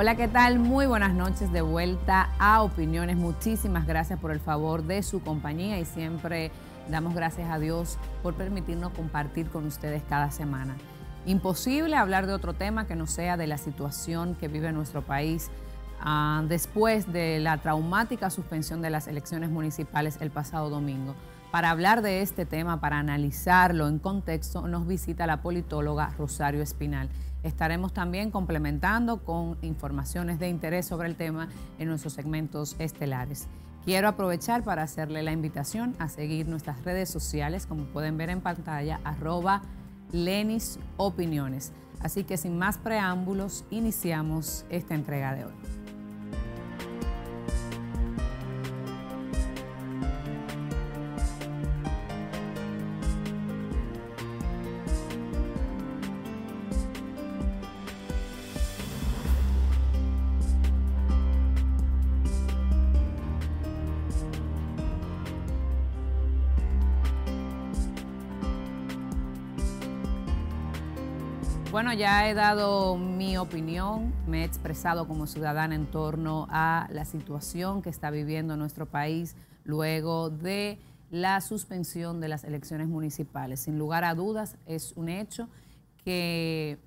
Hola, ¿qué tal? Muy buenas noches de vuelta a Opiniones. Muchísimas gracias por el favor de su compañía y siempre damos gracias a Dios por permitirnos compartir con ustedes cada semana. Imposible hablar de otro tema que no sea de la situación que vive nuestro país ah, después de la traumática suspensión de las elecciones municipales el pasado domingo. Para hablar de este tema, para analizarlo en contexto, nos visita la politóloga Rosario Espinal. Estaremos también complementando con informaciones de interés sobre el tema en nuestros segmentos estelares. Quiero aprovechar para hacerle la invitación a seguir nuestras redes sociales, como pueden ver en pantalla, arroba Lenis Opiniones. Así que sin más preámbulos, iniciamos esta entrega de hoy. Bueno, ya he dado mi opinión, me he expresado como ciudadana en torno a la situación que está viviendo nuestro país luego de la suspensión de las elecciones municipales. Sin lugar a dudas, es un hecho que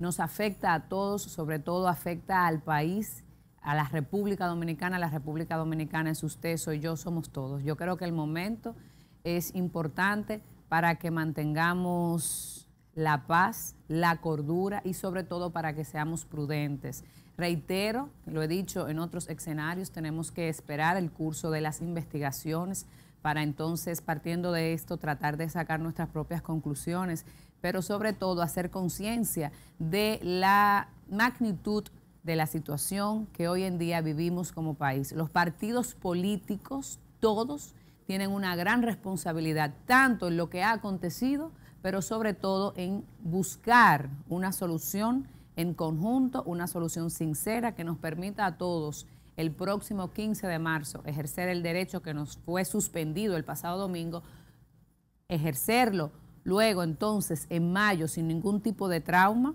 nos afecta a todos, sobre todo afecta al país, a la República Dominicana. La República Dominicana es usted, soy yo, somos todos. Yo creo que el momento es importante para que mantengamos la paz, la cordura y sobre todo para que seamos prudentes. Reitero, lo he dicho en otros escenarios, tenemos que esperar el curso de las investigaciones para entonces, partiendo de esto, tratar de sacar nuestras propias conclusiones, pero sobre todo hacer conciencia de la magnitud de la situación que hoy en día vivimos como país. Los partidos políticos, todos, tienen una gran responsabilidad, tanto en lo que ha acontecido, pero sobre todo en buscar una solución en conjunto, una solución sincera que nos permita a todos el próximo 15 de marzo ejercer el derecho que nos fue suspendido el pasado domingo, ejercerlo luego entonces en mayo sin ningún tipo de trauma,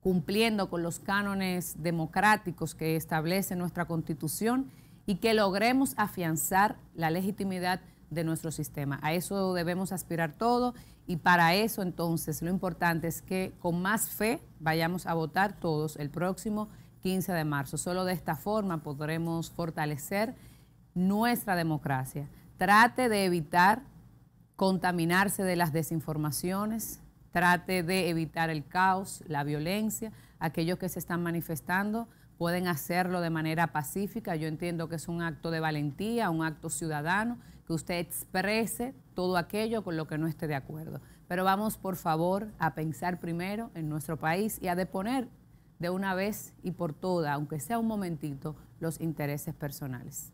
cumpliendo con los cánones democráticos que establece nuestra constitución y que logremos afianzar la legitimidad de nuestro sistema. A eso debemos aspirar todos y para eso entonces lo importante es que con más fe vayamos a votar todos el próximo 15 de marzo. Solo de esta forma podremos fortalecer nuestra democracia. Trate de evitar contaminarse de las desinformaciones, trate de evitar el caos, la violencia. Aquellos que se están manifestando pueden hacerlo de manera pacífica. Yo entiendo que es un acto de valentía, un acto ciudadano usted exprese todo aquello con lo que no esté de acuerdo. Pero vamos, por favor, a pensar primero en nuestro país y a deponer de una vez y por todas, aunque sea un momentito, los intereses personales.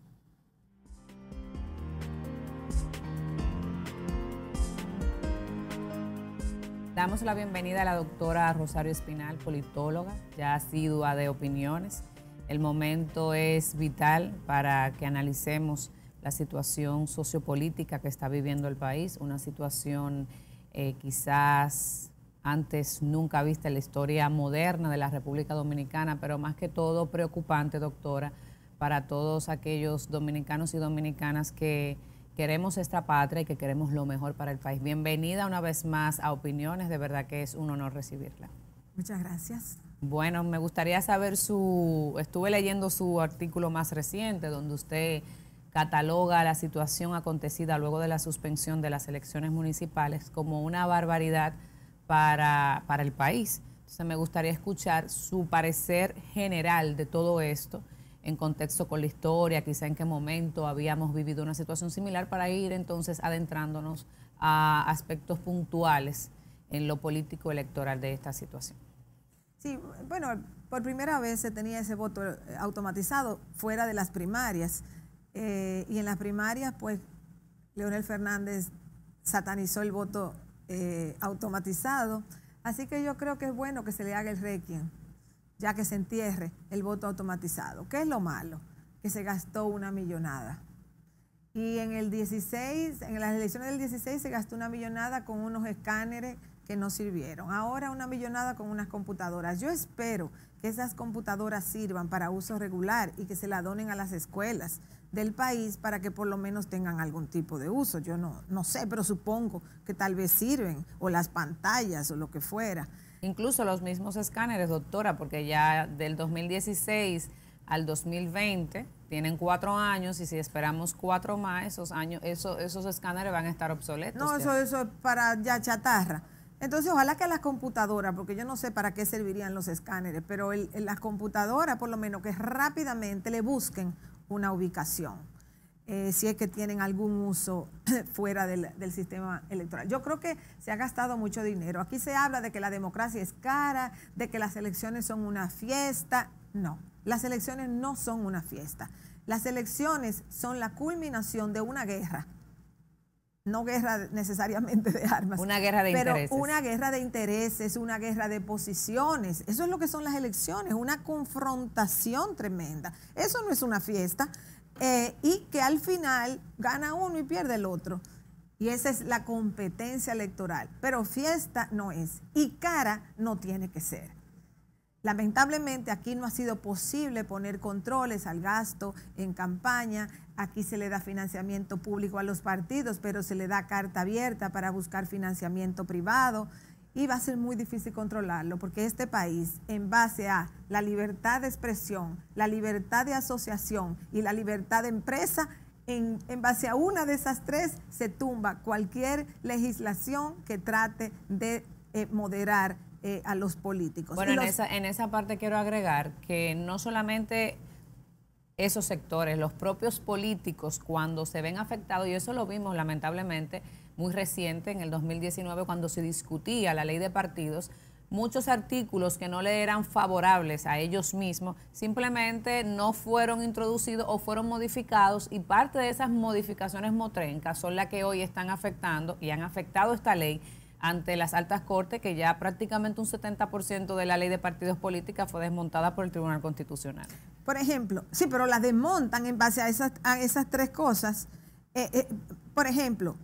Damos la bienvenida a la doctora Rosario Espinal, politóloga, ya ha asidua de opiniones. El momento es vital para que analicemos la situación sociopolítica que está viviendo el país, una situación eh, quizás antes nunca vista en la historia moderna de la República Dominicana, pero más que todo preocupante, doctora, para todos aquellos dominicanos y dominicanas que queremos esta patria y que queremos lo mejor para el país. Bienvenida una vez más a Opiniones, de verdad que es un honor recibirla. Muchas gracias. Bueno, me gustaría saber su, estuve leyendo su artículo más reciente donde usted cataloga la situación acontecida luego de la suspensión de las elecciones municipales como una barbaridad para, para el país. Entonces me gustaría escuchar su parecer general de todo esto en contexto con la historia, quizá en qué momento habíamos vivido una situación similar para ir entonces adentrándonos a aspectos puntuales en lo político electoral de esta situación. Sí, bueno, por primera vez se tenía ese voto automatizado fuera de las primarias. Eh, y en las primarias, pues, Leonel Fernández satanizó el voto eh, automatizado. Así que yo creo que es bueno que se le haga el requiem, ya que se entierre el voto automatizado. ¿Qué es lo malo? Que se gastó una millonada. Y en el 16, en las elecciones del 16 se gastó una millonada con unos escáneres que no sirvieron. Ahora una millonada con unas computadoras. Yo espero que esas computadoras sirvan para uso regular y que se la donen a las escuelas del país para que por lo menos tengan algún tipo de uso. Yo no, no sé, pero supongo que tal vez sirven, o las pantallas o lo que fuera. Incluso los mismos escáneres, doctora, porque ya del 2016 al 2020 tienen cuatro años y si esperamos cuatro más, esos años, esos, esos escáneres van a estar obsoletos. No, eso, eso es para ya chatarra entonces, ojalá que las computadoras, porque yo no sé para qué servirían los escáneres, pero las computadoras, por lo menos, que rápidamente le busquen una ubicación, eh, si es que tienen algún uso fuera del, sistema electoral. Yo creo que se ha gastado mucho dinero. Aquí se habla de que la democracia es cara, de que las elecciones son una fiesta. No, las elecciones no son una fiesta. Las elecciones son la culminación de una guerra no guerra necesariamente de armas. Una guerra de pero intereses. Una guerra de intereses, una guerra de posiciones. Eso es lo que son las elecciones, una confrontación tremenda. Eso no es una fiesta. Eh, y que al final gana uno y pierde el otro. Y esa es la competencia electoral. Pero fiesta no es. Y cara no tiene que ser. Lamentablemente aquí no ha sido posible poner controles al gasto en campaña, aquí se le da financiamiento público a los partidos, pero se le da carta abierta para buscar financiamiento privado y va a ser muy difícil controlarlo porque este país, en base a la libertad de expresión, la libertad de asociación y la libertad de empresa, en, base a una de esas tres se tumba cualquier legislación que trate de eh, moderar eh, a los políticos. Bueno, En, esa, en esa parte quiero agregar que no solamente esos sectores, los propios políticos cuando se ven afectados, y eso lo vimos lamentablemente muy reciente en el 2019 cuando se discutía la ley de partidos, muchos artículos que no le eran favorables a ellos mismos simplemente no fueron introducidos o fueron modificados y parte de esas modificaciones motrencas son las que hoy están afectando y han afectado esta ley ante las altas cortes, que ya prácticamente un 70% de la ley de partidos políticos fue desmontada por el Tribunal Constitucional. Por ejemplo, sí, pero las desmontan en base a esas, tres cosas. Eh, eh, por ejemplo,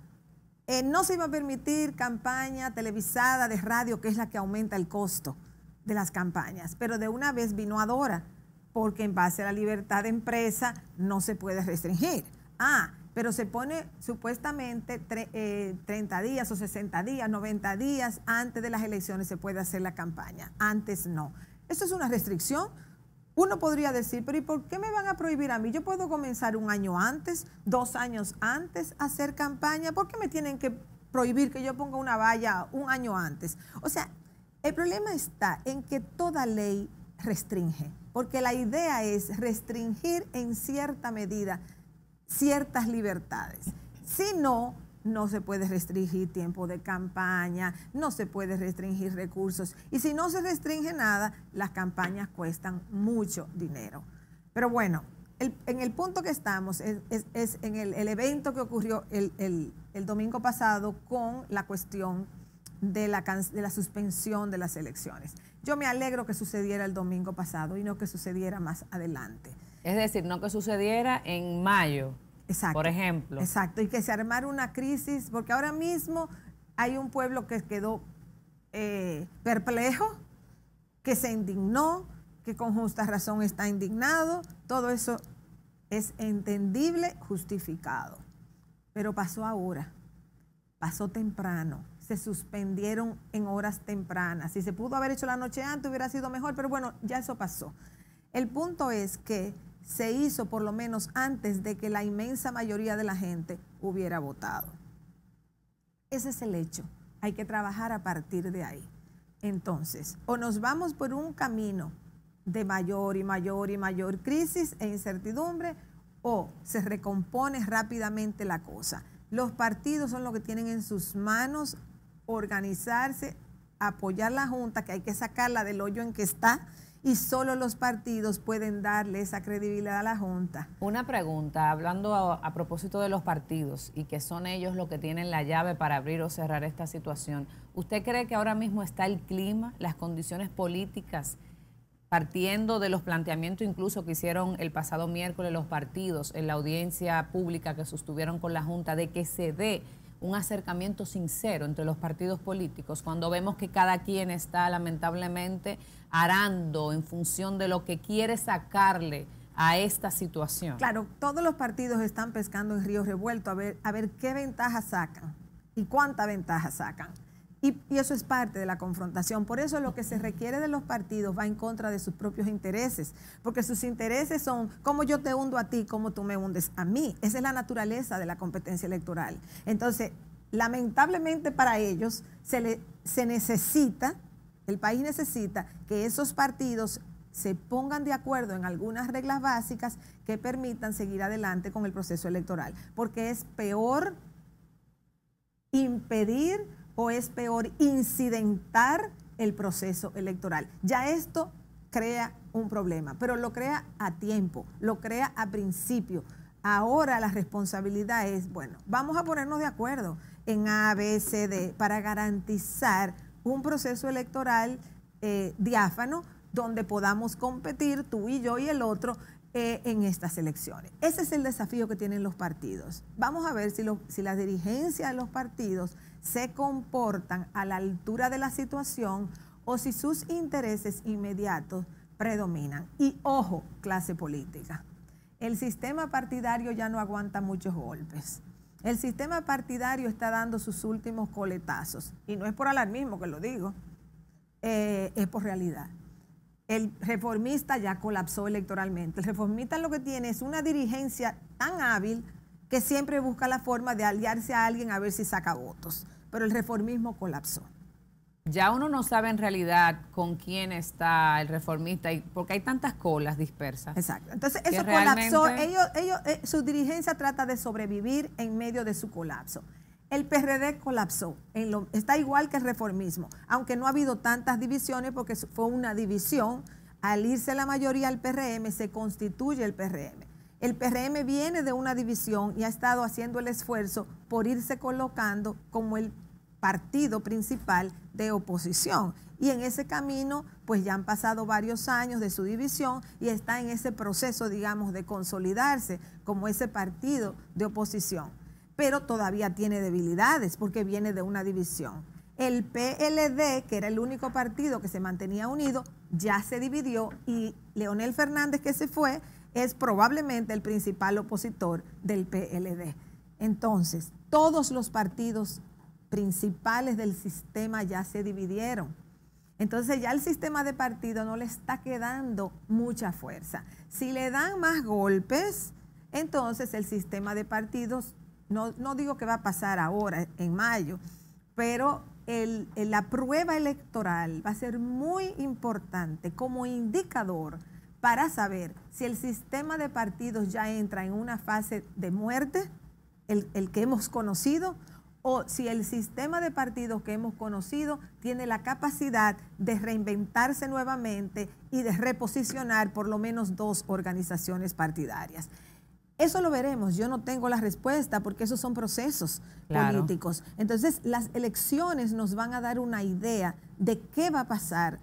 eh, no se iba a permitir campaña televisada de radio, que es la que aumenta el costo de las campañas, pero de una vez vino a Dora, porque en base a la libertad de empresa no se puede restringir. Ah, pero se pone supuestamente 30 eh, días o 60 días, 90 días antes de las elecciones se puede hacer la campaña, antes no. Eso es una restricción. Uno podría decir, pero ¿y por qué me van a prohibir a mí? Yo puedo comenzar un año antes, dos años antes a hacer campaña. ¿Por qué me tienen que prohibir que yo ponga una valla un año antes? O sea, el problema está en que toda ley restringe, porque la idea es restringir en cierta medida ciertas libertades. Si no, no se puede restringir tiempo de campaña, no se puede restringir recursos. Y si no se restringe nada, las campañas cuestan mucho dinero. Pero bueno, en el punto que estamos es, en el, evento que ocurrió el, domingo pasado con la cuestión de la, de la suspensión de las elecciones. Yo me alegro que sucediera el domingo pasado y no que sucediera más adelante. Es decir, no que sucediera en mayo, por ejemplo. Exacto, y que se armara una crisis, porque ahora mismo hay un pueblo que quedó eh, perplejo, que se indignó, que con justa razón está indignado, todo eso es entendible, justificado. Pero pasó ahora, pasó temprano, se suspendieron en horas tempranas. Si se pudo haber hecho la noche antes, hubiera sido mejor, pero bueno, ya eso pasó. El punto es que se hizo por lo menos antes de que la inmensa mayoría de la gente hubiera votado. Ese es el hecho. Hay que trabajar a partir de ahí. Entonces, o nos vamos por un camino de mayor y mayor y mayor crisis e incertidumbre, o se recompone rápidamente la cosa. Los partidos son los que tienen en sus manos organizarse, apoyar la Junta, que hay que sacarla del hoyo en que está, y solo los partidos pueden darle esa credibilidad a la Junta. Una pregunta, hablando a, propósito de los partidos y que son ellos los que tienen la llave para abrir o cerrar esta situación, ¿usted cree que ahora mismo está el clima, las condiciones políticas? partiendo de los planteamientos incluso que hicieron el pasado miércoles los partidos en la audiencia pública que sostuvieron con la Junta, de que se dé un acercamiento sincero entre los partidos políticos, cuando vemos que cada quien está lamentablemente arando en función de lo que quiere sacarle a esta situación. Claro, todos los partidos están pescando en río revuelto a ver, a ver qué ventaja sacan y cuánta ventaja sacan. Y, eso es parte de la confrontación. Por eso lo que se requiere de los partidos va en contra de sus propios intereses, porque sus intereses son cómo yo te hundo a ti, cómo tú me hundes a mí. Esa es la naturaleza de la competencia electoral. Entonces, lamentablemente para ellos se, le, se necesita, el país necesita que esos partidos se pongan de acuerdo en algunas reglas básicas que permitan seguir adelante con el proceso electoral, porque es peor impedir o es peor incidentar el proceso electoral. Ya esto crea un problema, pero lo crea a tiempo, lo crea a principio. Ahora la responsabilidad es, bueno, vamos a ponernos de acuerdo en A, B, C, D para garantizar un proceso electoral eh, diáfano donde podamos competir tú y yo y el otro e en estas elecciones. Ese es el desafío que tienen los partidos. Vamos a ver si, la si las de los partidos se comportan a la altura de la situación o si sus intereses inmediatos predominan. Y ojo, clase política. El sistema partidario ya no aguanta muchos golpes. El sistema partidario está dando sus últimos coletazos. Y no es por alarmismo que lo digo, eh, es por realidad el reformista ya colapsó electoralmente. El reformista lo que tiene es una dirigencia tan hábil que siempre busca la forma de aliarse a alguien a ver si saca votos. Pero el reformismo colapsó. Ya uno no sabe en realidad con quién está el reformista, porque hay tantas colas dispersas. Exacto. Entonces eso colapsó. Ellos, eh, su dirigencia trata de sobrevivir en medio de su colapso. El PRD colapsó, en lo, está igual que el reformismo, aunque no ha habido tantas divisiones porque fue una división, al irse la mayoría al PRM se constituye el PRM. El PRM viene de una división y ha estado haciendo el esfuerzo por irse colocando como el partido principal de oposición. Y en ese camino, pues ya han pasado varios años de su división y está en ese proceso, digamos, de consolidarse como ese partido de oposición pero todavía tiene debilidades porque viene de una división. El PLD, que era el único partido que se mantenía unido, ya se dividió y Leonel Fernández, que se fue, es probablemente el principal opositor del PLD. Entonces, todos los partidos principales del sistema ya se dividieron. Entonces ya el sistema de partido no le está quedando mucha fuerza. Si le dan más golpes, entonces el sistema de partidos no, digo que va a pasar ahora, en mayo, pero la prueba electoral va a ser muy importante como indicador para saber si el sistema de partidos ya entra en una fase de muerte, el que hemos conocido, o si el sistema de partidos que hemos conocido tiene la capacidad de reinventarse nuevamente y de reposicionar por lo menos dos organizaciones partidarias. Eso lo veremos. Yo no tengo la respuesta porque esos son procesos políticos. Entonces, las elecciones nos van a dar una idea de qué va a pasar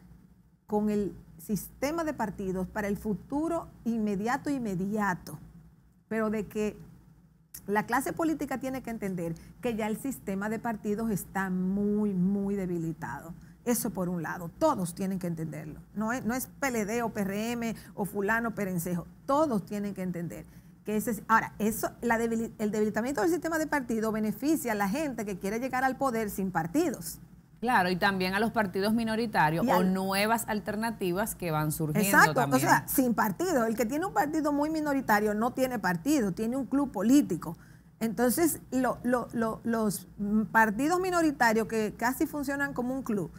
con el sistema de partidos para el futuro inmediato, e inmediato. Pero de que la clase política tiene que entender que ya el sistema de partidos está muy, muy debilitado. Eso por un lado, todos tienen que entenderlo. No es, no es PLD o PRM o fulano perencejo, todos tienen que entender que ahora, eso, el debilitamiento del sistema de partido beneficia a la gente que quiere llegar al poder sin partidos. Claro, y también a los partidos minoritarios o nuevas alternativas que van surgiendo. Exacto, o sea, sin partido. El que tiene un partido muy minoritario no tiene partido, tiene un club político. Entonces, los partidos minoritarios que casi funcionan como un club,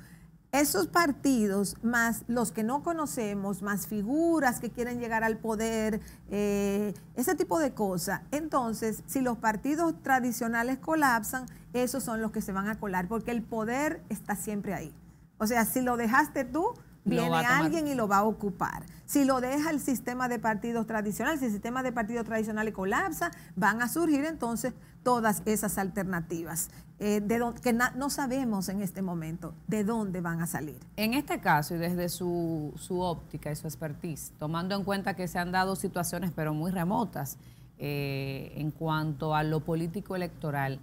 esos partidos, más los que no conocemos, más figuras que quieren llegar al poder, eh, ese tipo de cosas. Entonces, si los partidos tradicionales colapsan, esos son los que se van a colar, porque el poder está siempre ahí. O sea, si lo dejaste tú, viene alguien y lo va a ocupar. Si lo deja el sistema de partidos tradicionales, si el sistema de partidos tradicionales colapsa, van a surgir entonces todas esas alternativas eh, de que no sabemos en este momento de dónde van a salir. En este caso, y desde su, óptica y su expertise, tomando en cuenta que se han dado situaciones pero muy remotas eh, en cuanto a lo político electoral,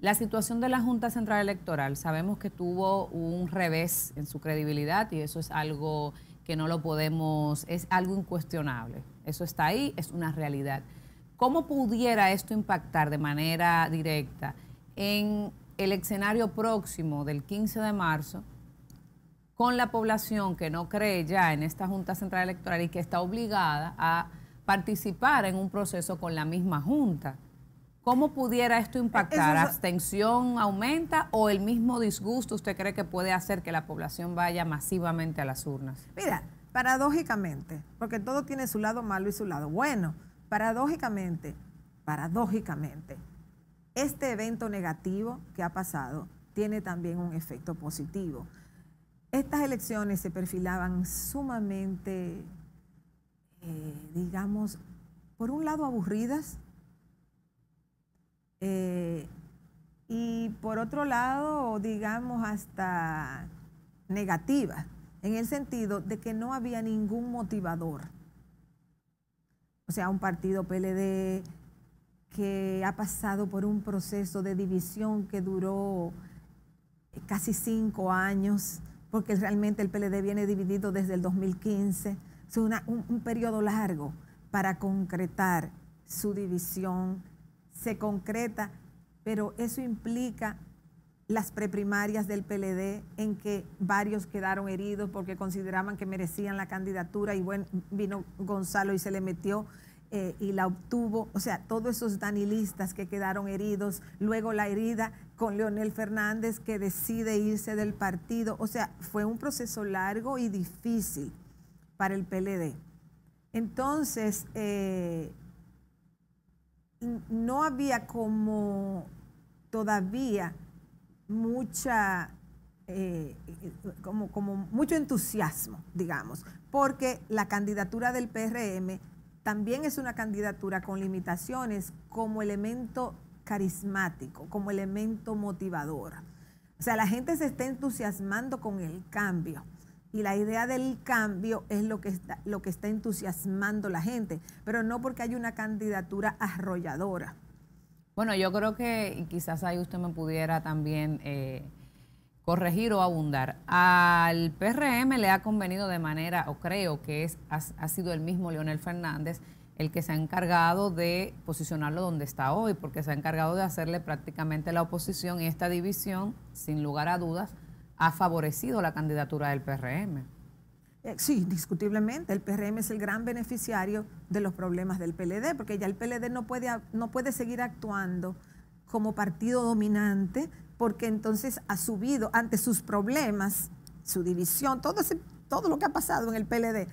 la situación de la Junta Central Electoral, sabemos que tuvo un revés en su credibilidad y eso es algo que no lo podemos, es algo incuestionable. Eso está ahí, es una realidad. ¿Cómo pudiera esto impactar de manera directa en el escenario próximo del 15 de marzo con la población que no cree ya en esta Junta Central Electoral y que está obligada a participar en un proceso con la misma Junta? ¿Cómo pudiera esto impactar? ¿Abstención aumenta o el mismo disgusto usted cree que puede hacer que la población vaya masivamente a las urnas? Mira, paradójicamente, porque todo tiene su lado malo y su lado bueno. Paradójicamente, paradójicamente, este evento negativo que ha pasado tiene también un efecto positivo. Estas elecciones se perfilaban sumamente, eh, digamos, por un lado aburridas eh, y por otro lado, digamos, hasta negativas, en el sentido de que no había ningún motivador o sea, un partido PLD que ha pasado por un proceso de división que duró casi cinco años, porque realmente el PLD viene dividido desde el 2015, es un, un periodo largo para concretar su división, se concreta, pero eso implica las preprimarias del PLD en que varios quedaron heridos porque consideraban que merecían la candidatura y bueno, vino Gonzalo y se le metió eh, y la obtuvo. O sea, todos esos danilistas que quedaron heridos, luego la herida con Leonel Fernández que decide irse del partido. O sea, fue un proceso largo y difícil para el PLD. Entonces, eh, no había como todavía mucha, eh, como, como mucho entusiasmo, digamos, porque la candidatura del PRM también es una candidatura con limitaciones como elemento carismático, como elemento motivador. O sea, la gente se está entusiasmando con el cambio. Y la idea del cambio es lo que, está, lo que está entusiasmando la gente, pero no porque hay una candidatura arrolladora. Bueno, yo creo que quizás ahí usted me pudiera también eh, corregir o abundar. Al PRM le ha convenido de manera, o creo que es, ha, ha sido el mismo Leonel Fernández el que se ha encargado de posicionarlo donde está hoy, porque se ha encargado de hacerle prácticamente la oposición y esta división, sin lugar a dudas, ha favorecido la candidatura del PRM. Eh, sí, indiscutiblemente. El PRM es el gran beneficiario de los problemas del PLD, porque ya el PLD no puede, no puede seguir actuando como partido dominante, porque entonces ha subido ante sus problemas, su división, todo, ese, todo lo que ha pasado en el PLD.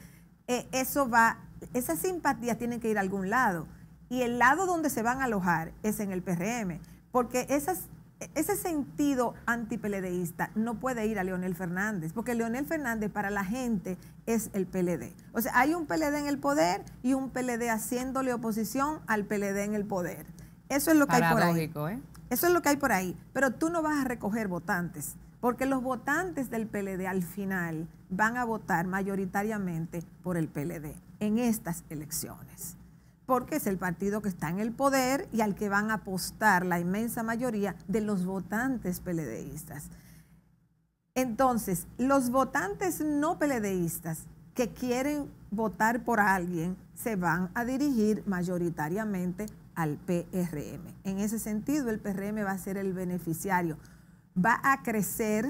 E, eso va, esas simpatías tienen que ir a algún lado. Y el lado donde se van a alojar es en el PRM, porque esas ese sentido anti-PLDista no puede ir a Leonel Fernández, porque Leonel Fernández para la gente es el PLD. O sea, hay un PLD en el poder y un PLD haciéndole oposición al PLD en el poder. Eso es lo que hay por ahí. ¿eh? Eso es lo que hay por ahí. Pero tú no vas a recoger votantes, porque los votantes del PLD al final van a votar mayoritariamente por el PLD en estas elecciones porque es el partido que está en el poder y al que van a apostar la inmensa mayoría de los votantes peledeístas. Entonces, los votantes no peledeístas que quieren votar por alguien se van a dirigir mayoritariamente al PRM. En ese sentido, el PRM va a ser el beneficiario. Va a crecer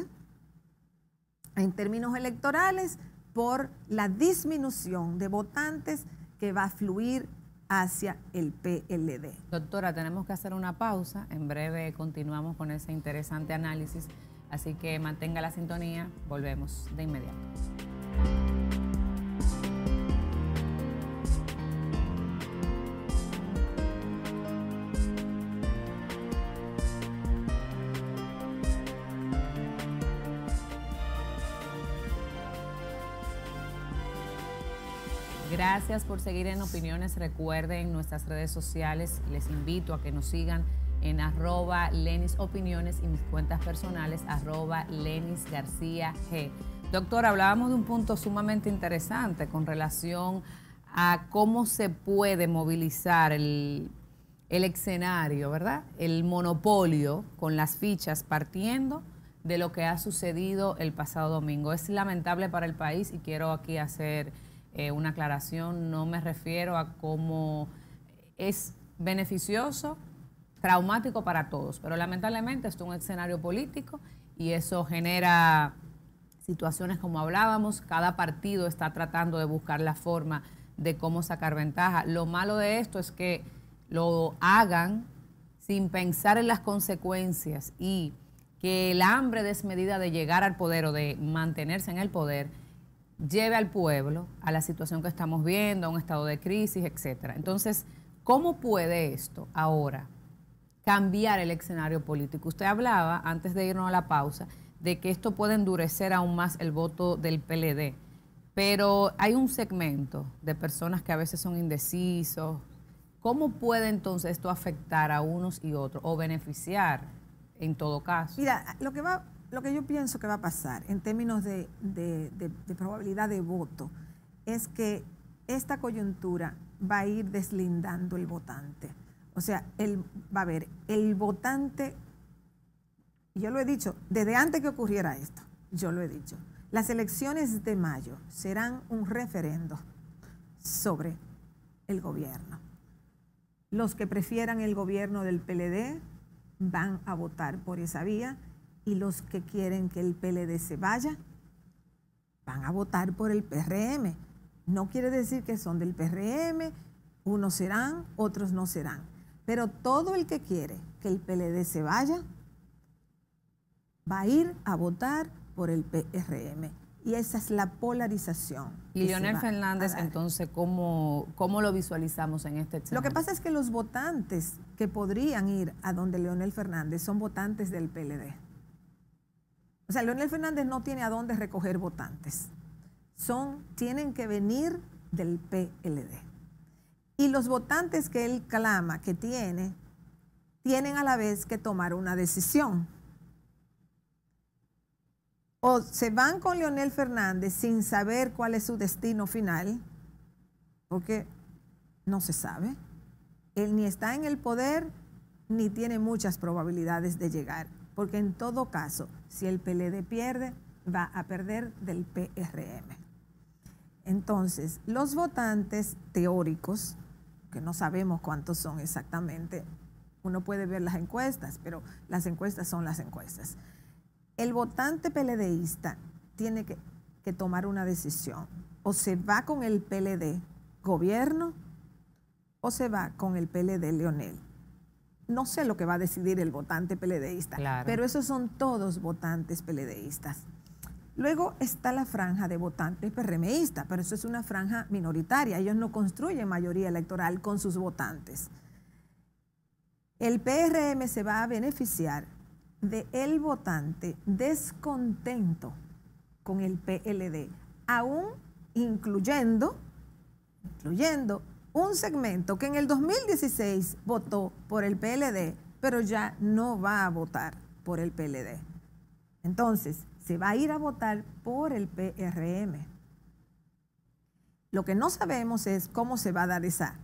en términos electorales por la disminución de votantes que va a fluir hacia el PLD. Doctora, tenemos que hacer una pausa. En breve continuamos con ese interesante análisis. Así que mantenga la sintonía. Volvemos de inmediato. Gracias por seguir en Opiniones. Recuerden nuestras redes sociales. Les invito a que nos sigan en arroba Lenis Opiniones y mis cuentas personales arroba Lenis García G. Doctor, hablábamos de un punto sumamente interesante con relación a cómo se puede movilizar el, el escenario, ¿verdad? El monopolio con las fichas partiendo de lo que ha sucedido el pasado domingo. Es lamentable para el país y quiero aquí hacer eh, una aclaración, no me refiero a cómo es beneficioso, traumático para todos, pero lamentablemente esto es un escenario político y eso genera situaciones como hablábamos, cada partido está tratando de buscar la forma de cómo sacar ventaja. Lo malo de esto es que lo hagan sin pensar en las consecuencias y que el hambre desmedida de llegar al poder o de mantenerse en el poder lleve al pueblo a la situación que estamos viendo, a un estado de crisis, etcétera. Entonces, ¿cómo puede esto ahora cambiar el escenario político? Usted hablaba, antes de irnos a la pausa, de que esto puede endurecer aún más el voto del PLD, pero hay un segmento de personas que a veces son indecisos. ¿Cómo puede entonces esto afectar a unos y otros o beneficiar en todo caso? Mira, lo que va lo que yo pienso que va a pasar en términos de, probabilidad de voto es que esta coyuntura va a ir deslindando el votante. O sea, va a haber el votante, yo lo he dicho, desde antes que ocurriera esto, yo lo he dicho, las elecciones de mayo serán un referendo sobre el gobierno. Los que prefieran el gobierno del PLD van a votar por esa vía y los que quieren que el PLD se vaya van a votar por el PRM. No quiere decir que son del PRM, unos serán, otros no serán. Pero todo el que quiere que el PLD se vaya va a ir a votar por el PRM. Y esa es la polarización. Y Leonel Fernández, entonces, ¿cómo, lo visualizamos en este tema? Lo que pasa es que los votantes que podrían ir a donde Leonel Fernández son votantes del PLD. O sea, Leonel Fernández no tiene a dónde recoger votantes. Son, tienen que venir del PLD. Y los votantes que él clama que tiene, tienen a la vez que tomar una decisión. O se van con Leonel Fernández sin saber cuál es su destino final, porque no se sabe. Él ni está en el poder ni tiene muchas probabilidades de llegar porque en todo caso, si el PLD pierde, va a perder del PRM. Entonces, los votantes teóricos, que no sabemos cuántos son exactamente, uno puede ver las encuestas, pero las encuestas son las encuestas. El votante PLDista tiene que, tomar una decisión. O se va con el PLD gobierno o se va con el PLD Leonel. No sé lo que va a decidir el votante peledeísta, pero esos son todos votantes peledeístas. Luego está la franja de votantes PRMistas, pero eso es una franja minoritaria. Ellos no construyen mayoría electoral con sus votantes. El PRM se va a beneficiar de el votante descontento con el PLD, aún incluyendo, incluyendo un segmento que en el 2016 votó por el PLD, pero ya no va a votar por el PLD. Entonces, se va a ir a votar por el PRM. Lo que no sabemos es cómo se va a dar esa,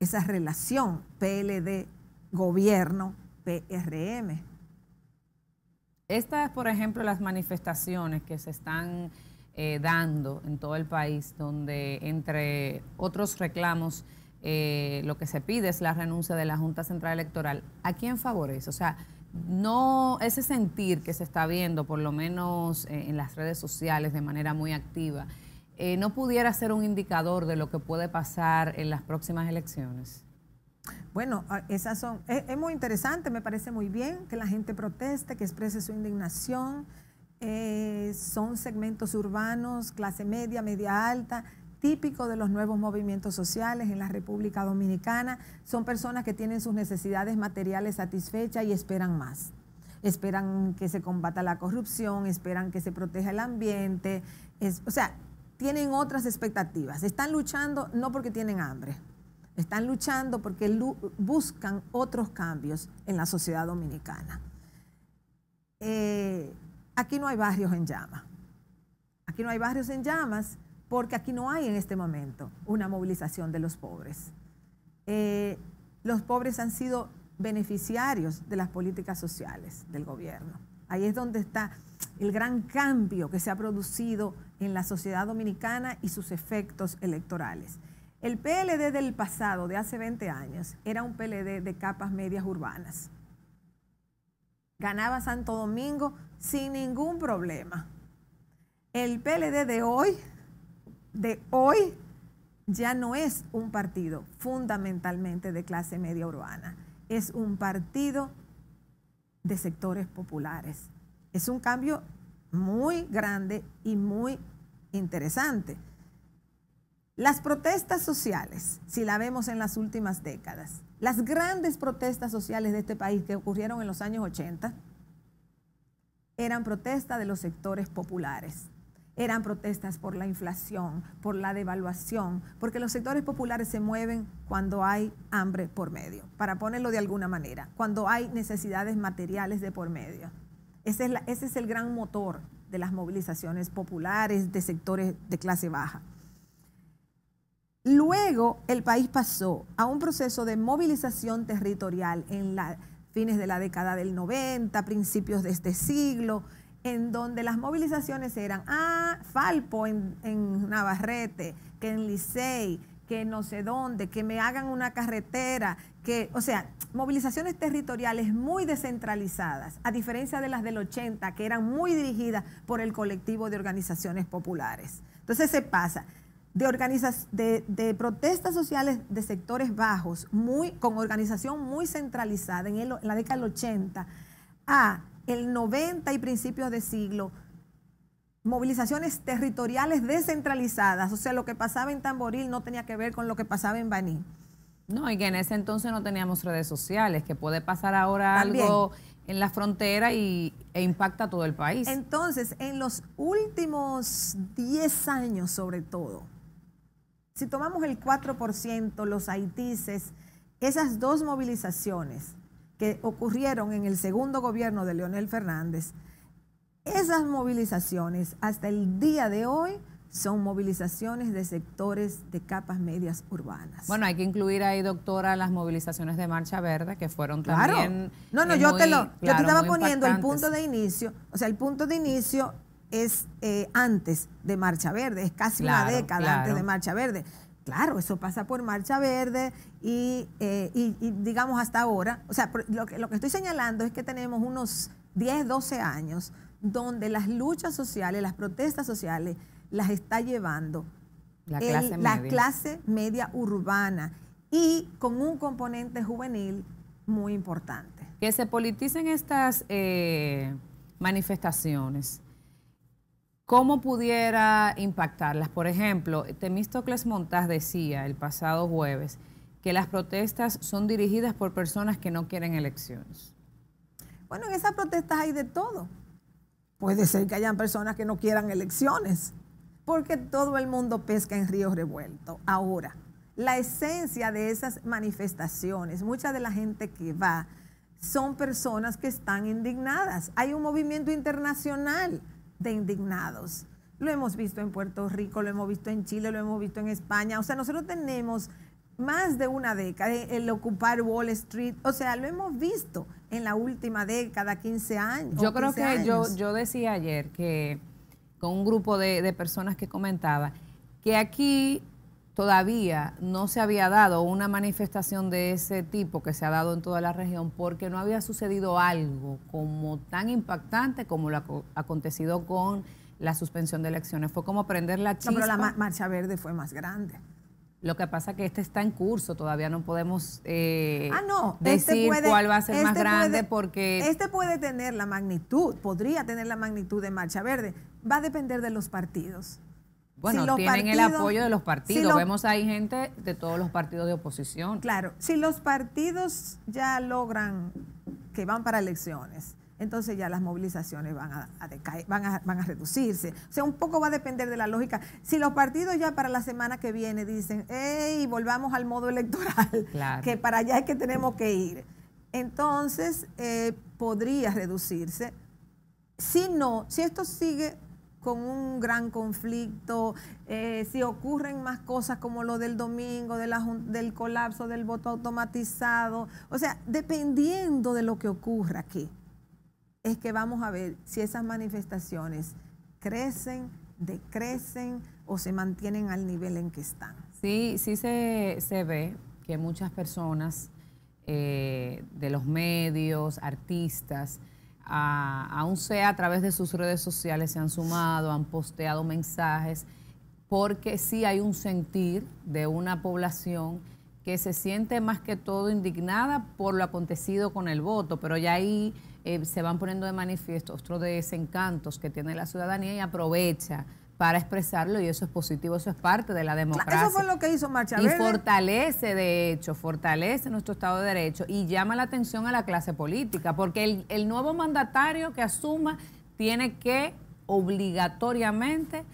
esa relación PLD-gobierno-PRM. Estas, por ejemplo, las manifestaciones que se están eh, dando en todo el país, donde entre otros reclamos eh, lo que se pide es la renuncia de la Junta Central Electoral, ¿a quién favorece? O sea, no ese sentir que se está viendo, por lo menos eh, en las redes sociales de manera muy activa, no pudiera ser un indicador de lo que puede pasar en las próximas elecciones. Bueno, ah, esas son, es muy interesante, me parece muy bien que la gente proteste, que exprese su indignación, eh, son segmentos urbanos, clase media, media alta, típico de los nuevos movimientos sociales en la República Dominicana. Son personas que tienen sus necesidades materiales satisfechas y esperan más. Esperan que se combata la corrupción, esperan que se proteja el ambiente. o sea, tienen otras expectativas. Están luchando no porque tienen hambre, están luchando porque buscan otros cambios en la sociedad dominicana. Eh, Aquí no hay barrios en llamas. Aquí no hay barrios en llamas porque aquí no hay en este momento una movilización de los pobres. Eh, los pobres han sido beneficiarios de las políticas sociales del gobierno. Ahí es donde está el gran cambio que se ha producido en la sociedad dominicana y sus efectos electorales. El PLD del pasado, de hace 20 años, era un PLD de capas medias urbanas ganaba Santo Domingo sin ningún problema. El PLD de hoy, de hoy, ya no es un partido fundamentalmente de clase media urbana, es un partido de sectores populares. Es un cambio muy grande y muy interesante. Las protestas sociales, si la vemos en las últimas décadas, las grandes protestas sociales de este país que ocurrieron en los años 80 eran protestas de los sectores populares. Eran protestas por la inflación, por la devaluación, porque los sectores populares se mueven cuando hay hambre por medio, para ponerlo de alguna manera, cuando hay necesidades materiales de por medio. Ese es, el gran motor de las movilizaciones populares de sectores de clase baja. Luego el país pasó a un proceso de movilización territorial en la, fines de la década del 90, principios de este siglo, en donde las movilizaciones eran, ah, Falpo en, en Navarrete, que en Licey, que no sé dónde, que me hagan una carretera, que, o sea, movilizaciones territoriales muy descentralizadas, a diferencia de las del 80, que eran muy dirigidas por el colectivo de organizaciones populares. Entonces se pasa de, de, protestas sociales de sectores bajos, muy, con organización muy centralizada en, la década del 80 a el 90 y principios de siglo, movilizaciones territoriales descentralizadas. O sea, lo que pasaba en Tamboril no tenía que ver con lo que pasaba en Baní. No, y que en ese entonces no teníamos redes sociales, que puede pasar ahora algo en la frontera y, e impacta a todo el país. Entonces, en los últimos 10 años sobre todo, si tomamos el 4%, los haitises, esas dos movilizaciones que ocurrieron en el segundo gobierno de Leonel Fernández, esas movilizaciones hasta el día de hoy son movilizaciones de sectores de capas medias urbanas. Bueno, hay que incluir ahí, doctora, las movilizaciones de Marcha Verde, que fueron claro. No, no, eh, yo, te lo, yo te estaba poniendo el punto de inicio, o sea, el punto de inicio es eh, antes de Marcha Verde, es casi una década antes de Marcha Verde. Claro, eso pasa por Marcha Verde y, eh, digamos hasta ahora, o sea, lo que, lo que estoy señalando es que tenemos unos 10, 12 años donde las luchas sociales, las protestas sociales, las está llevando la clase, media. urbana y con un componente juvenil muy importante. Que se politicen estas eh, manifestaciones ¿Cómo pudiera impactarlas? Por ejemplo, Temístocles Montaz decía el pasado jueves que las protestas son dirigidas por personas que no quieren elecciones. Bueno, en esas protestas hay de todo. Puede ser que hayan personas que no quieran elecciones, porque todo el mundo pesca en ríos revueltos. Ahora, la esencia de esas manifestaciones, mucha de la gente que va, son personas que están indignadas. Hay un movimiento internacional de indignados. Lo hemos visto en Puerto Rico, lo hemos visto en Chile, lo hemos visto en España. O sea, nosotros tenemos más de una década, eh, el ocupar Wall Street, o sea, lo hemos visto en la última década, 15 años. Yo creo que Yo, yo decía ayer que con un grupo de personas que comentaba, que aquí todavía no se había dado una manifestación de ese tipo que se ha dado en toda la región porque no había sucedido algo como tan impactante como lo ha acontecido con la suspensión de elecciones. Fue como prender la chispa. pero la marcha verde fue más grande. Lo que pasa es que este está en curso, todavía no podemos eh, ah, no, este decir cuál va a ser más este grande porque... Este puede tener la magnitud, podría tener la magnitud de Marcha Verde, va a depender de los partidos. Bueno, tienen el apoyo de los partidos. Vemos ahí gente de todos los partidos de oposición. Claro, si los partidos ya logran que van para elecciones, entonces ya las movilizaciones van a, van, a, reducirse. O sea, un poco va a depender de la lógica. Si los partidos ya para la semana que viene dicen, hey, volvamos al modo electoral, que para allá es que tenemos que ir, entonces eh, podría reducirse. Si no, si esto sigue con un gran conflicto, eh, si ocurren más cosas como lo del domingo, de del colapso del voto automatizado, o sea, dependiendo de lo que ocurra aquí, es que vamos a ver si esas manifestaciones crecen, decrecen o se mantienen al nivel en que están. Sí, sí se, ve que muchas personas eh, de los medios, artistas, a, aún sea a través de sus redes sociales, se han sumado, han posteado mensajes, porque sí hay un sentir de una población que se siente más que todo indignada por lo acontecido con el voto, pero ya ahí eh, se van poniendo de manifiesto otros desencantos que tiene la ciudadanía y aprovecha para expresarlo y eso es positivo, eso es parte de la democracia. Eso fue lo que hizo marcha Y fortalece, de hecho, fortalece nuestro Estado de Derecho y llama la atención a la clase política, porque el, el nuevo mandatario que asuma tiene que obligatoriamente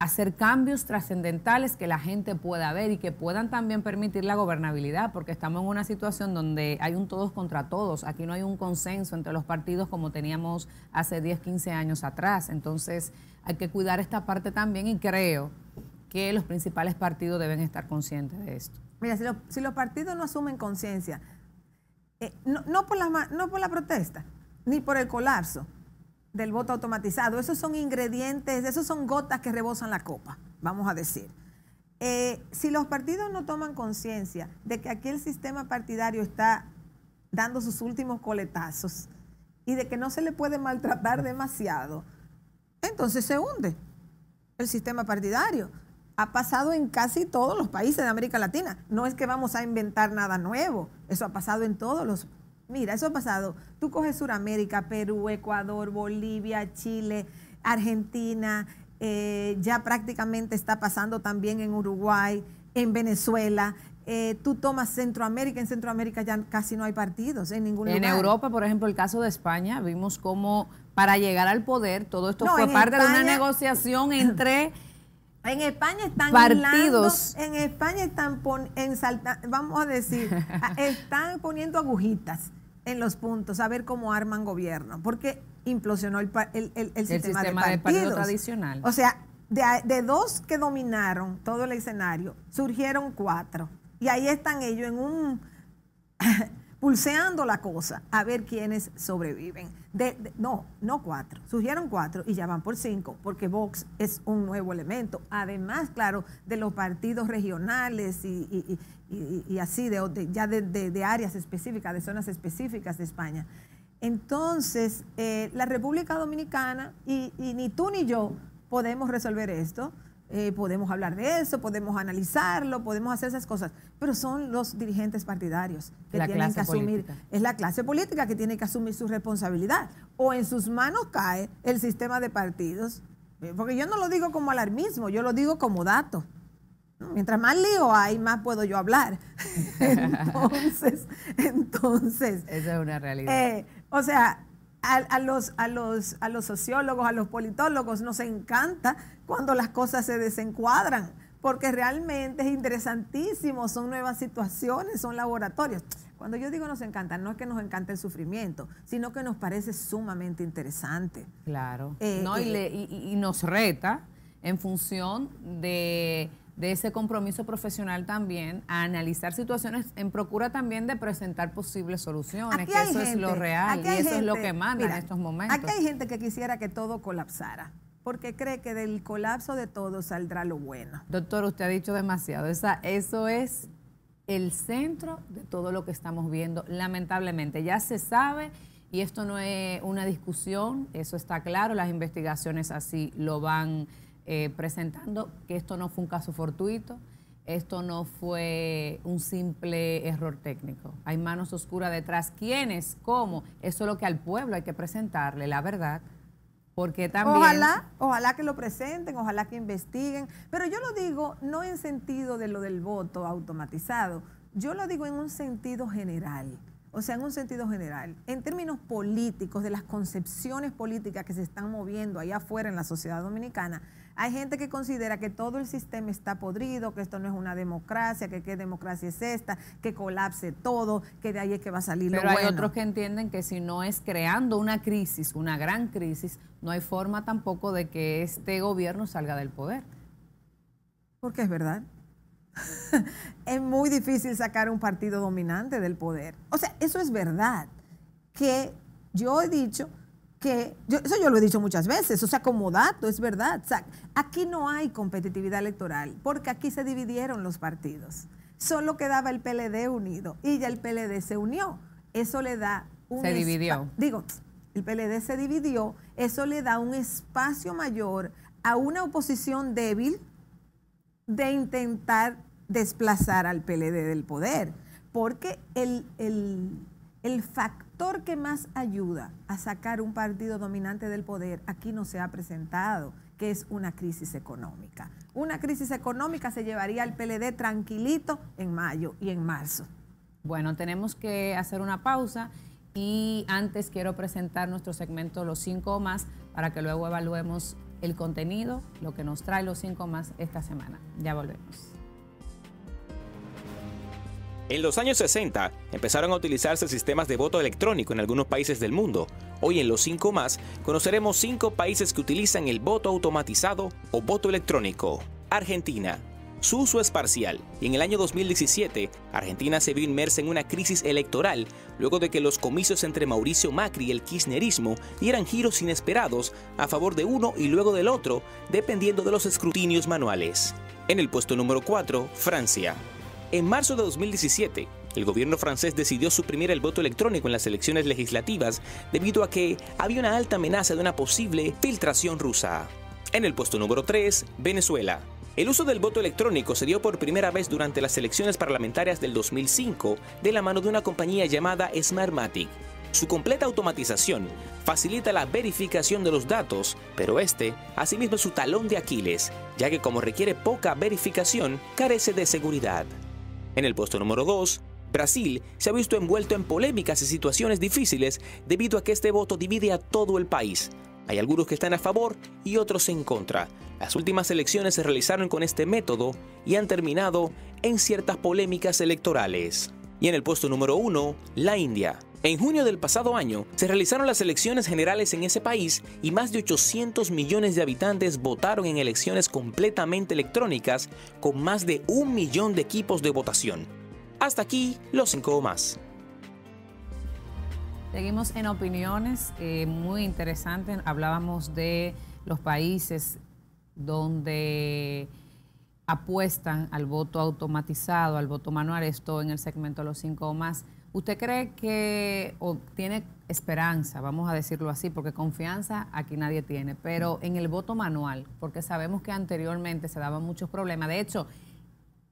hacer cambios trascendentales que la gente pueda ver y que puedan también permitir la gobernabilidad, porque estamos en una situación donde hay un todos contra todos, aquí no hay un consenso entre los partidos como teníamos hace 10, 15 años atrás, entonces hay que cuidar esta parte también y creo que los principales partidos deben estar conscientes de esto. Mira, si, los partidos no asumen conciencia, eh, no, por la, protesta, ni por el colapso del voto automatizado, esos son ingredientes, esos son gotas que rebosan la copa, vamos a decir. Eh, si los partidos no toman conciencia de que aquí el sistema partidario está dando sus últimos coletazos y de que no se le puede maltratar demasiado, entonces se hunde el sistema partidario. Ha pasado en casi todos los países de América Latina. No es que vamos a inventar nada nuevo, eso ha pasado en todos los Mira, eso ha pasado. Tú coges Sudamérica, Perú, Ecuador, Bolivia, Chile, Argentina, eh, ya prácticamente está pasando también en Uruguay, en Venezuela. Eh, tú tomas Centroamérica, en Centroamérica ya casi no hay partidos en ningún En Europa, por ejemplo, el caso de España, vimos cómo para llegar al poder. Todo esto fue parte de una negociación entre en España están partidos. en España están en vamos a decir, están poniendo agujitas en los puntos a ver cómo arman gobierno, porque implosionó el, sistema, de, partidos. tradicional. O sea, de, de dos que dominaron todo el escenario, surgieron cuatro. Y ahí están ellos en un pulseando la cosa a ver quiénes sobreviven no, no cuatro. Surgieron cuatro y ya van por cinco, porque Vox es un nuevo elemento. Además, claro, de los partidos regionales y, así, de, ya de, áreas específicas, de zonas específicas de España. Entonces, eh, la República Dominicana, y, ni tú ni yo podemos resolver esto, eh, podemos hablar de eso, podemos analizarlo, podemos hacer esas cosas, pero son los dirigentes partidarios que tienen que asumir, es la clase política que tiene que asumir su responsabilidad, o en sus manos cae el sistema de partidos, eh, porque yo no lo digo como alarmismo, yo lo digo como dato. Mientras más lío hay, más puedo yo hablar. entonces, entonces. Esa es una realidad. Eh, o sea, a, los, a, los, a los sociólogos, a los politólogos nos encanta cuando las cosas se desencuadran, porque realmente es interesantísimo, son nuevas situaciones, son laboratorios. Cuando yo digo nos encanta, no es que nos encante el sufrimiento, sino que nos parece sumamente interesante. Claro. Eh, no, eh, y, y nos reta en función de de ese compromiso profesional también, a analizar situaciones en procura también de presentar posibles soluciones, eso es lo real y eso es lo que manda en estos momentos. Aquí hay gente que quisiera que todo colapsara porque cree que del colapso de todo saldrá lo bueno. Doctor, usted ha dicho demasiado. Esa, eso es el centro de todo lo que estamos viendo, lamentablemente. Ya se sabe y esto no es una discusión, eso está claro, las investigaciones así lo van eh, presentando que esto no fue un caso fortuito, esto no fue un simple error técnico. Hay manos oscuras detrás. ¿Quiénes? ¿Cómo? Eso es lo que al pueblo hay que presentarle, la verdad. Porque también... Ojalá, ojalá que lo presenten, ojalá que investiguen. Pero yo lo digo no en sentido de lo del voto automatizado, yo lo digo en un sentido general. O sea, en un sentido general, en términos políticos, de las concepciones políticas que se están moviendo allá afuera en la sociedad dominicana, hay gente que considera que todo el sistema está podrido, que esto no es una democracia, que qué democracia es esta, que colapse todo, que de ahí es que va a salir Pero lo bueno. hay otros que entienden que si no es creando una crisis, una gran crisis, no hay forma tampoco de que este gobierno salga del poder. Porque es verdad. es muy difícil sacar un partido dominante del poder. O sea, eso es verdad. Que yo he dicho eso yo lo he dicho muchas veces, o sea, como dato, es verdad, aquí no hay competitividad electoral, porque aquí se dividieron los partidos. Solo quedaba el PLD unido y ya el PLD se unió. Eso le da un... Se dividió. Digo, el PLD se dividió, eso le da un espacio mayor a una oposición débil de intentar desplazar al PLD del poder, porque el, el, el factor factor que más ayuda a sacar un partido dominante del poder aquí no se ha presentado, que es una crisis económica. Una crisis económica se llevaría al PLD tranquilito en mayo y en marzo. Bueno, tenemos que hacer una pausa y antes quiero presentar nuestro segmento Los 5 más para que luego evaluemos el contenido, lo que nos trae Los 5 más esta semana. Ya volvemos. En los años 60 empezaron a utilizarse sistemas de voto electrónico en algunos países del mundo. Hoy en los 5 más conoceremos 5 países que utilizan el voto automatizado o voto electrónico. Argentina. Su uso es parcial y en el año 2017 Argentina se vio inmersa en una crisis electoral luego de que los comicios entre Mauricio Macri y el kirchnerismo dieran giros inesperados a favor de uno y luego del otro dependiendo de los escrutinios manuales. En el puesto número 4, Francia. En marzo de 2017, el gobierno francés decidió suprimir el voto electrónico en las elecciones legislativas debido a que había una alta amenaza de una posible filtración rusa. En el puesto número 3, Venezuela. El uso del voto electrónico se dio por primera vez durante las elecciones parlamentarias del 2005 de la mano de una compañía llamada Smartmatic. Su completa automatización facilita la verificación de los datos, pero este, asimismo, es su talón de Aquiles, ya que como requiere poca verificación, carece de seguridad. En el puesto número 2, Brasil se ha visto envuelto en polémicas y situaciones difíciles debido a que este voto divide a todo el país. Hay algunos que están a favor y otros en contra. Las últimas elecciones se realizaron con este método y han terminado en ciertas polémicas electorales y en el puesto número uno, la India. En junio del pasado año se realizaron las elecciones generales en ese país y más de 800 millones de habitantes votaron en elecciones completamente electrónicas con más de un millón de equipos de votación. Hasta aquí los cinco más. Seguimos en opiniones eh, muy interesantes. Hablábamos de los países donde apuestan al voto automatizado, al voto manual, esto en el segmento de los cinco más. ¿Usted cree que o tiene esperanza, vamos a decirlo así, porque confianza aquí nadie tiene, pero en el voto manual, porque sabemos que anteriormente se daban muchos problemas. De hecho,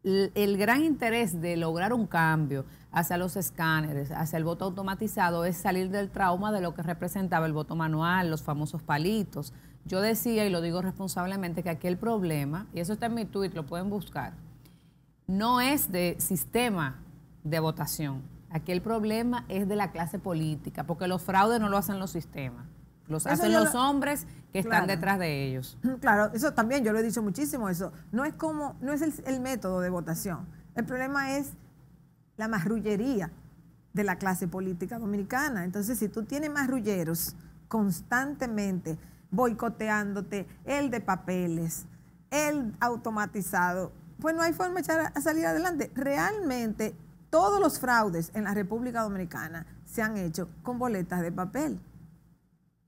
el gran interés de lograr un cambio, hacia los escáneres, hacia el voto automatizado, es salir del trauma de lo que representaba el voto manual, los famosos palitos. Yo decía, y lo digo responsablemente, que aquel problema, y eso está en mi tweet, lo pueden buscar, no es de sistema de votación. Aquí el problema es de la clase política, porque los fraudes no lo hacen los sistemas. Los hacen los hombres que están detrás de ellos. Claro, eso también yo lo he dicho muchísimo, eso. No es como, no es el método de votación. El problema es la marrullería de la clase política dominicana. Entonces, si tú tienes marrulleros constantemente boicoteándote el de papeles, el automatizado, pues no hay forma de salir adelante. Realmente todos los fraudes en la República Dominicana se han hecho con boletas de papel.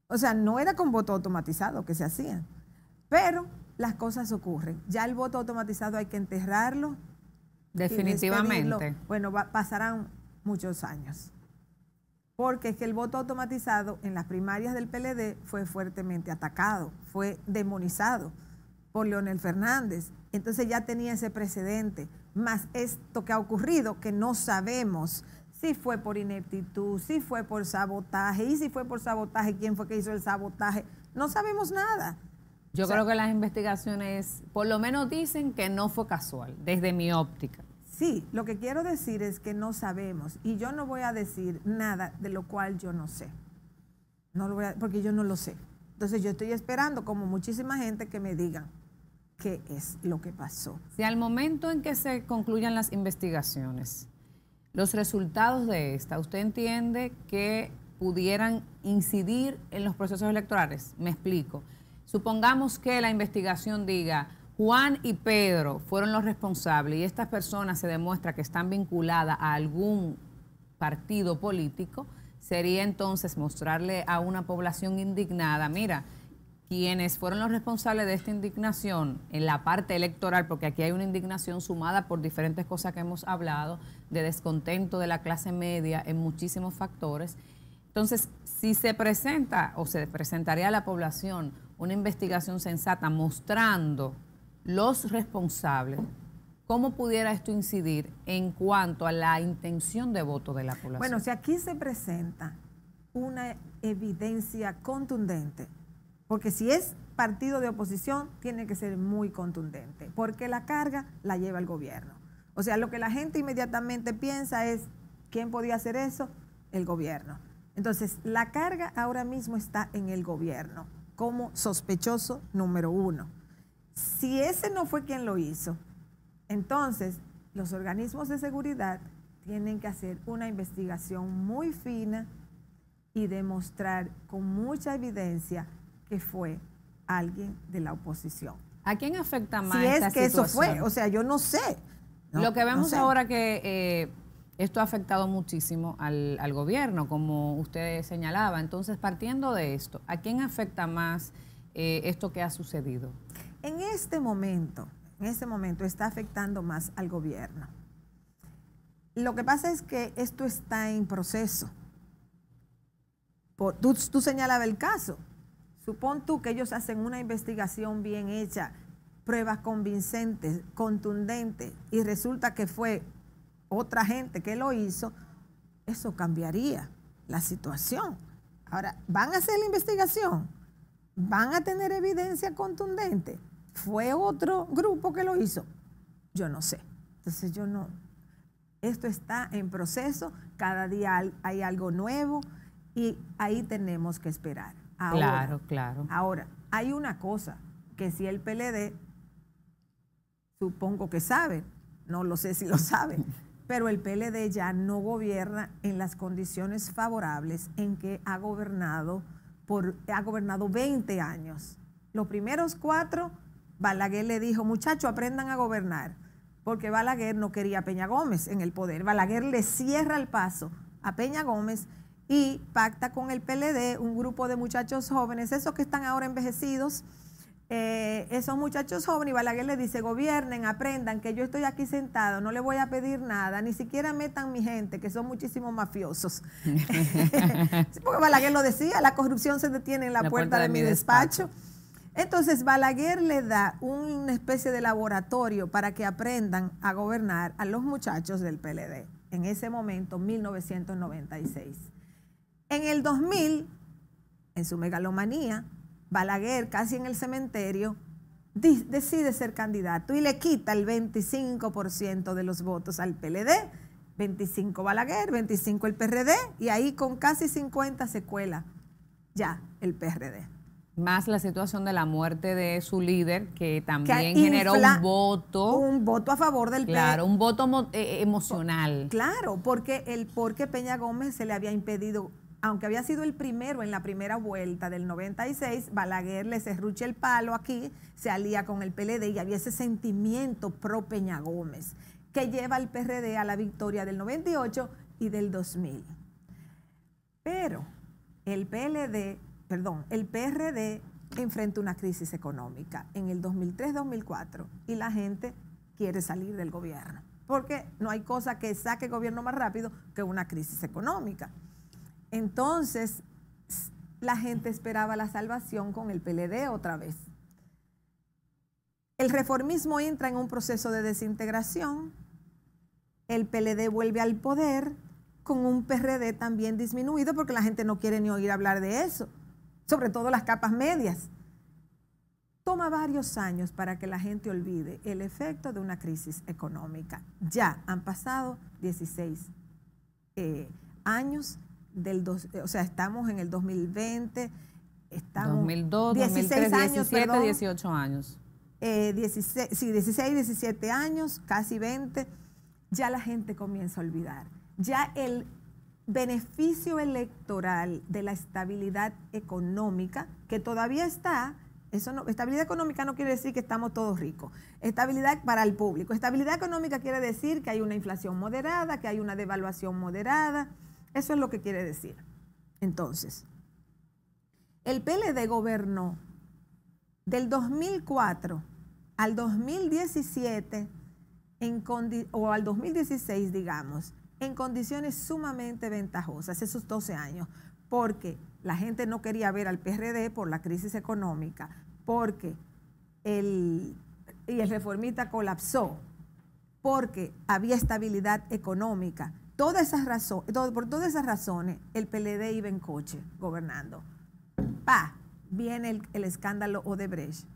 O sea, no era con voto automatizado que se hacían, pero las cosas ocurren. Ya el voto automatizado hay que enterrarlo Definitivamente. bueno, pasarán muchos años. Porque es que el voto automatizado en las primarias del PLD fue fuertemente atacado, fue demonizado por Leonel Fernández. Entonces ya tenía ese precedente. Más esto que ha ocurrido, que no sabemos si fue por ineptitud, si fue por sabotaje, y si fue por sabotaje, quién fue que hizo el sabotaje. No sabemos nada. Yo creo que las investigaciones, por lo menos dicen que no fue casual, desde mi óptica. Sí, lo que quiero decir es que no sabemos y yo no voy a decir nada de lo cual yo no sé. No porque yo no lo sé. Entonces yo estoy esperando, como muchísima gente, que me digan qué es lo que pasó. Si al momento en que se concluyan las investigaciones, los resultados de esta, ¿usted entiende que pudieran incidir en los procesos electorales? Me explico. Supongamos que la investigación diga, Juan y Pedro fueron los responsables y estas personas se demuestra que están vinculadas a algún partido político, sería entonces mostrarle a una población indignada, mira, quienes fueron los responsables de esta indignación en la parte electoral, porque aquí hay una indignación sumada por diferentes cosas que hemos hablado, de descontento de la clase media en muchísimos factores. Entonces, si se presenta o se presentaría a la población una investigación sensata mostrando los responsables, ¿cómo pudiera esto incidir en cuanto a la intención de voto de la población? Bueno, si aquí se presenta una evidencia contundente, porque si es partido de oposición, tiene que ser muy contundente, porque la carga la lleva el gobierno. O sea, lo que la gente inmediatamente piensa es, ¿quién podía hacer eso? El gobierno. Entonces, la carga ahora mismo está en el gobierno como sospechoso número uno. Si ese no fue quien lo hizo, entonces los organismos de seguridad tienen que hacer una investigación muy fina y demostrar con mucha evidencia que fue alguien de la oposición. ¿A quién afecta más? Si es que eso fue, o sea, yo no sé. Lo que vemos ahora que eh, esto ha afectado muchísimo al, gobierno, como usted señalaba. Entonces, partiendo de esto, ¿a quién afecta más eh, esto que ha sucedido? En este momento, en este momento está afectando más al gobierno. Lo que pasa es que esto está en proceso. tú, tú señalabas el caso. Supón tú que ellos hacen una investigación bien hecha, pruebas convincentes, contundentes, y resulta que fue otra gente que lo hizo, eso cambiaría la situación. Ahora, ¿van a hacer la investigación? ¿Van a tener evidencia contundente? fue otro grupo que lo hizo. Yo no sé. Entonces yo no. Esto está en proceso, cada día hay algo nuevo y ahí tenemos que esperar. Ahora, claro, claro. Ahora, hay una cosa que si el PLD, supongo que sabe, no lo sé si lo sabe, pero el PLD ya no gobierna en las condiciones favorables en que ha gobernado por ha gobernado 20 años. Los primeros cuatro Balaguer le dijo, muchachos, aprendan a gobernar, porque Balaguer no quería a Peña Gómez en el poder. Balaguer le cierra el paso a Peña Gómez y pacta con el PLD un grupo de muchachos jóvenes, esos que están ahora envejecidos, eh, esos muchachos jóvenes, y Balaguer le dice, gobiernen, aprendan, que yo estoy aquí sentado, no le voy a pedir nada, ni siquiera metan mi gente, que son muchísimos mafiosos. porque Balaguer lo decía, la corrupción se detiene en la, puerta, de, mi despacho. Entonces Balaguer le da una especie de laboratorio para que aprendan a gobernar a los muchachos del PLD, en ese momento, 1996. En el 2000, en su megalomanía, Balaguer, casi en el cementerio, decide ser candidato y le quita el 25% de los votos al PLD, 25 Balaguer, 25 el PRD, y ahí con casi 50 se cuela ya el PRD más la situación de la muerte de su líder, que también generó un voto. Un voto a favor del Claro, un voto eh, eh, emocional. Claro, porque el porque Peña Gómez se le había impedido, aunque había sido el primero en la primera vuelta del 96, Balaguer le cerruche el palo aquí, se alía con el PLD y había ese sentimiento pro Peña Gómez que lleva al PRD a la victoria del 98 y del 2000. Pero el PLD perdón, el PRD enfrenta una crisis económica en el 2003-2004 y la gente quiere salir del gobierno, porque no hay cosa que saque gobierno más rápido que una crisis económica. Entonces, la gente esperaba la salvación con el PLD otra vez. El reformismo entra en un proceso de desintegración, el PLD vuelve al poder con un PRD también disminuido porque la gente no quiere ni oír hablar de eso sobre todo las capas medias. Toma varios años para que la gente olvide el efecto de una crisis económica. Ya han pasado 16 eh, años del, eh, o sea, estamos en el 2020, estamos 2002, 16 años, 17, perdón, 18 años. 16, eh, sí, 16, 17 años, casi 20, ya la gente comienza a olvidar. Ya el beneficio electoral de la estabilidad económica, que todavía está, eso no, estabilidad económica no quiere decir que estamos todos ricos. Estabilidad para el público. Estabilidad económica quiere decir que hay una inflación moderada, que hay una devaluación moderada. Eso es lo que quiere decir. Entonces, el PLD gobernó del 2004 al 2017 en o al 2016, digamos, en condiciones sumamente ventajosas esos 12 años, porque la gente no quería ver al PRD por la crisis económica, porque el, y el reformista colapsó, porque había estabilidad económica. Todas esas razones, por todas esas razones, el PLD iba en coche gobernando. Pa, viene el, el escándalo Odebrecht,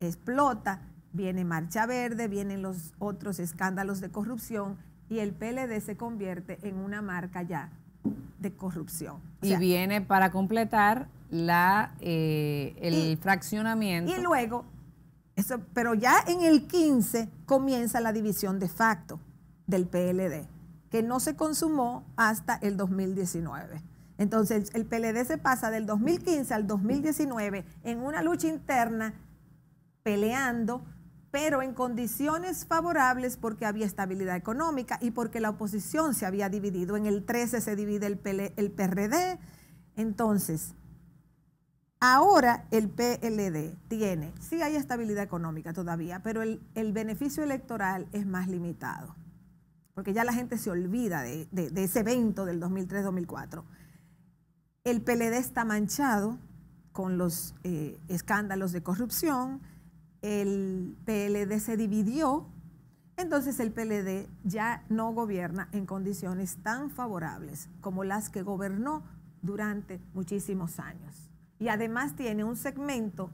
explota, viene Marcha Verde, vienen los otros escándalos de corrupción, y el PLD se convierte en una marca ya de corrupción. y viene para completar la eh, el fraccionamiento. Y luego, eso, pero ya en el 15 comienza la división de facto del PLD, que no se consumó hasta el 2019. Entonces el PLD se pasa del 2015 al 2019 en una lucha interna peleando pero en condiciones favorables porque había estabilidad económica y porque la oposición se había dividido. En el 13 se divide el, PRD. Entonces, ahora el PLD tiene, sí hay estabilidad económica todavía, pero el, beneficio electoral es más limitado, porque ya la gente se olvida de, ese evento del 2003-2004. El PLD está manchado con los eh, escándalos de corrupción, el PLD se dividió, entonces el PLD ya no gobierna en condiciones tan favorables como las que gobernó durante muchísimos años. Y además tiene un segmento,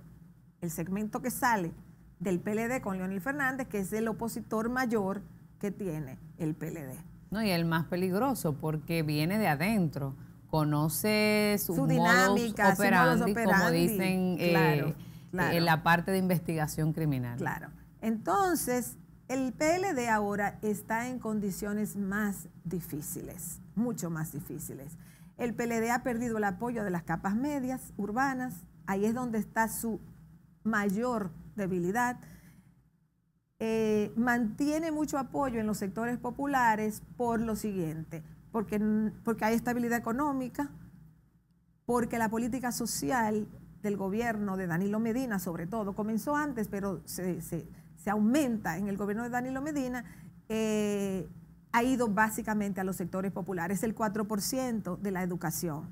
el segmento que sale del PLD con Leonel Fernández, que es el opositor mayor que tiene el PLD. No, y el más peligroso porque viene de adentro, conoce su, dinámica, como dicen eh, en la parte de investigación criminal. Claro. Entonces, el PLD ahora está en condiciones más difíciles, mucho más difíciles. El PLD ha perdido el apoyo de las capas medias, urbanas, ahí es donde está su mayor debilidad. Eh, mantiene mucho apoyo en los sectores populares por lo siguiente, porque, porque hay estabilidad económica, porque la política social el gobierno de Danilo Medina, sobre todo, comenzó antes, pero se, aumenta en el gobierno de Danilo Medina, eh, ha ido básicamente a los sectores populares, el 4% de la educación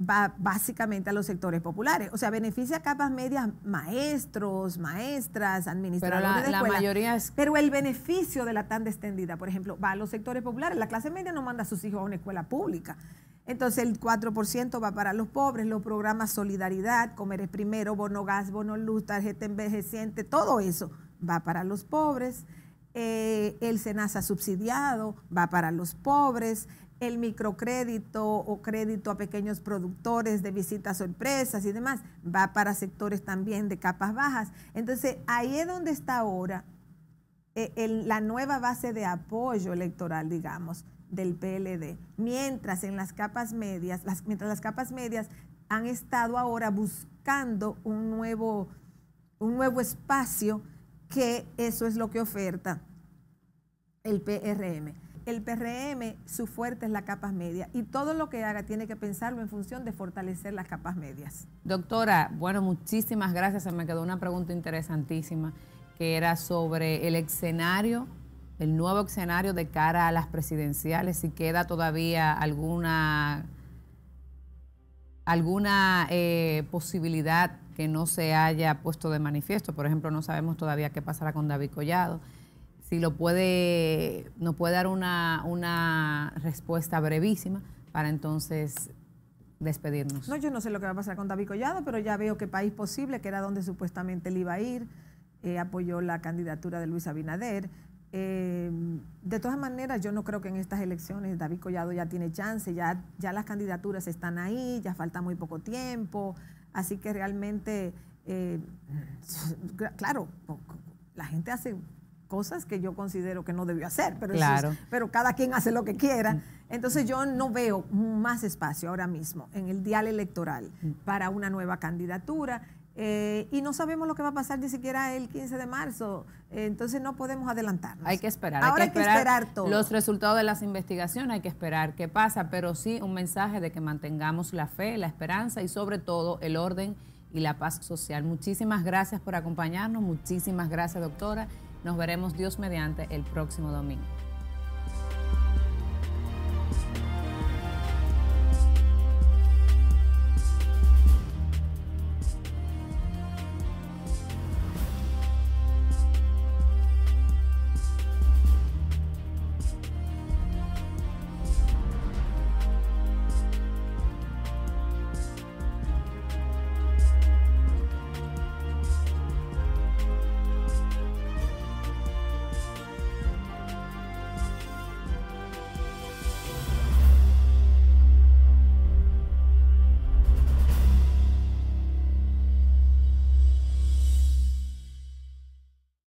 va básicamente a los sectores populares. O sea, beneficia a capas medias, maestros, maestras, administradores pero la, la mayoría Pero el beneficio de la tan extendida, por ejemplo, va a los sectores populares. La clase media no manda a sus hijos a una escuela pública. Entonces el 4% va para los pobres, los programas Solidaridad, Comer es Primero, Bono Gas, Bono Luz, Tarjeta Envejeciente, todo eso va para los pobres. Eh, el SENASA subsidiado va para los pobres, el microcrédito o crédito a pequeños productores de visitas sorpresas y demás va para sectores también de capas bajas. Entonces ahí es donde está ahora eh, la nueva base de apoyo electoral, digamos del PLD. Mientras en las capas medias, las, mientras las capas medias han estado ahora buscando un nuevo, un nuevo espacio que eso es lo que oferta el PRM. El PRM, su fuerte es la capa media y todo lo que haga tiene que pensarlo en función de fortalecer las capas medias. Doctora, bueno, muchísimas gracias. Se me quedó una pregunta interesantísima que era sobre el escenario el nuevo escenario de cara a las presidenciales, si queda todavía alguna, alguna eh, posibilidad que no se haya puesto de manifiesto. Por ejemplo, no sabemos todavía qué pasará con David Collado. Si lo puede, nos puede dar una, respuesta brevísima para entonces despedirnos. No, yo no sé lo que va a pasar con David Collado, pero ya veo que País Posible, que era donde supuestamente él iba a ir, eh, apoyó la candidatura de Luis Abinader. Eh, de todas maneras, yo no creo que en estas elecciones David Collado ya tiene chance, ya, ya las candidaturas están ahí, ya falta muy poco tiempo, así que realmente, eh, claro, la gente hace cosas que yo considero que no debió hacer, pero, pero cada quien hace lo que quiera. Mm. Entonces yo no veo más espacio ahora mismo en el dial electoral mm. para una nueva candidatura eh, y no sabemos lo que va a pasar ni siquiera el 15 de marzo, eh, entonces no podemos adelantarnos. Hay que esperar, Ahora hay que esperar, hay que esperar todo. los resultados de las investigaciones, hay que esperar qué pasa, pero sí un mensaje de que mantengamos la fe, la esperanza y sobre todo el orden y la paz social. Muchísimas gracias por acompañarnos, muchísimas gracias doctora, nos veremos Dios mediante el próximo domingo.